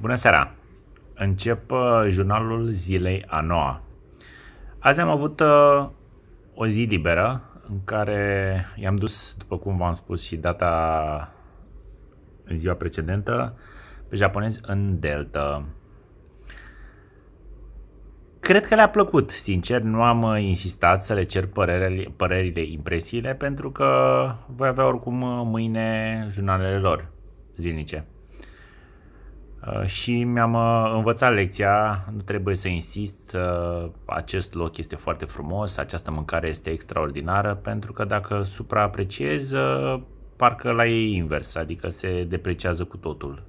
Bună seara! Încep uh, jurnalul zilei a noua. Azi am avut uh, o zi liberă în care i-am dus, după cum v-am spus și data în ziua precedentă, pe japonezi în Delta. Cred că le-a plăcut, sincer, nu am uh, insistat să le cer părerile, părerile, impresiile, pentru că voi avea oricum mâine jurnalele lor zilnice. Uh, și mi-am uh, învățat lecția, nu trebuie să insist, uh, acest loc este foarte frumos, această mâncare este extraordinară, pentru că dacă supraapreciez, parcă la ei invers, adică se depreciază cu totul.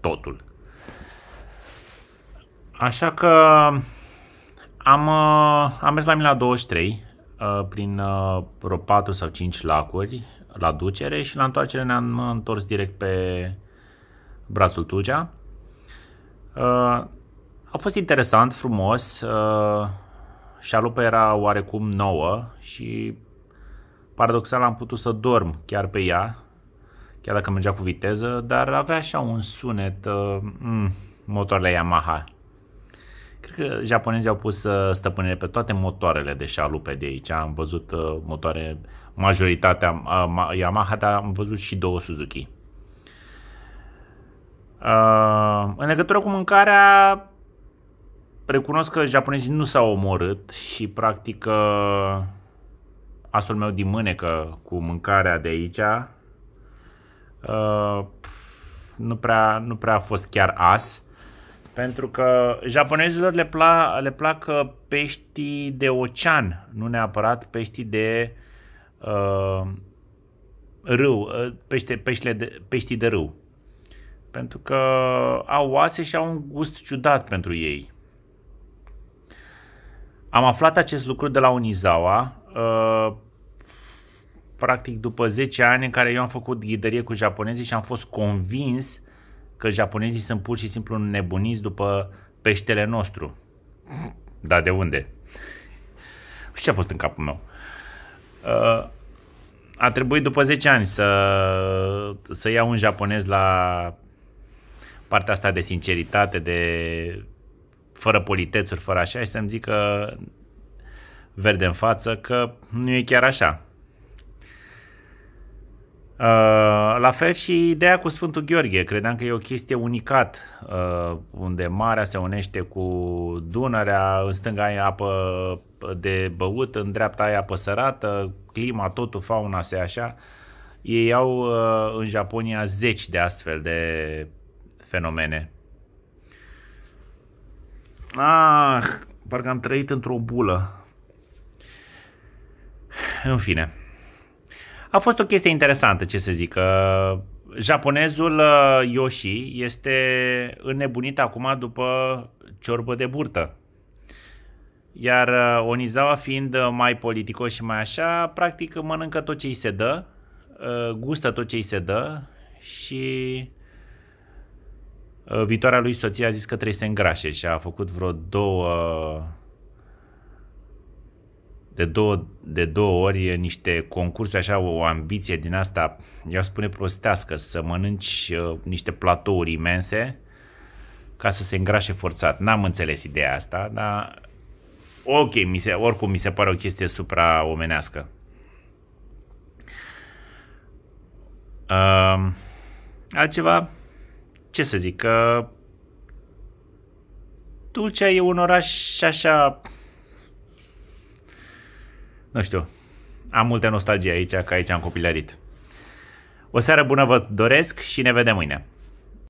Totul. Așa că am, am mers la mine la 23, prin vreo 4 sau 5 lacuri la ducere și la întoarcere ne-am întors direct pe Brațul Tugea. Uh, a fost interesant, frumos. Uh, șalupa era oarecum nouă și paradoxal am putut să dorm chiar pe ea, chiar dacă mergea cu viteză, dar avea așa un sunet, uh, mm, motoarele Yamaha. Cred că japonezii au pus uh, stăpânire pe toate motoarele de șalupe de aici. Am văzut uh, motoare, majoritatea uh, Yamaha, dar am văzut și două Suzuki. Uh, în legătură cu mâncarea, recunosc că japonezii nu s-au omorât și practic uh, asul meu din mânecă cu mâncarea de aici uh, nu, prea, nu prea a fost chiar as. Pentru că japonezilor le, pla, le plac uh, peștii de ocean, nu neapărat peștii de uh, râu, pește, peștile de, peștii de râu. Pentru că au oase și au un gust ciudat pentru ei. Am aflat acest lucru de la Unizawa, uh, practic după 10 ani în care eu am făcut ghidărie cu japonezii și am fost convins că japonezii sunt pur și simplu nebuniți după peștele nostru. Da, de unde? Și ce a fost în capul meu? Uh, a trebuit după 10 ani să, să iau un japonez la partea asta de sinceritate, de fără politețuri, fără așa, și să-mi zică verde în față că nu e chiar așa. Uh, la fel și ideea cu Sfântul Gheorghe. Credeam că e o chestie unicat, uh, unde Marea se unește cu Dunărea, în stânga ai apă de băut, în dreapta ai apă sărată, clima, totul, fauna se așa. Ei au uh, în Japonia zeci de astfel de fenomene. Ah, parcă am trăit într-o bulă. În fine. A fost o chestie interesantă, ce să zic. Japonezul uh, Yoshi este înnebunit acum după ciorbă de burtă. Iar uh, Onizawa fiind uh, mai politicos și mai așa, practic mănâncă tot ce îi se dă, gustă tot ce îi se dă și Uh, viitoarea lui soție a zis că trebuie să îngrașe și a făcut vreo două de două, de două ori niște concurse, așa o ambiție din asta, eu spune prostească, să mănânci uh, niște platouri imense ca să se îngrașe forțat. N-am înțeles ideea asta, dar ok, mi se, oricum mi se pare o chestie supraomenească. Uh, altceva, ce să zic, că Tulcea e un oraș așa, nu știu, am multă nostalgie aici, că aici am copilărit. O seară bună vă doresc și ne vedem mâine!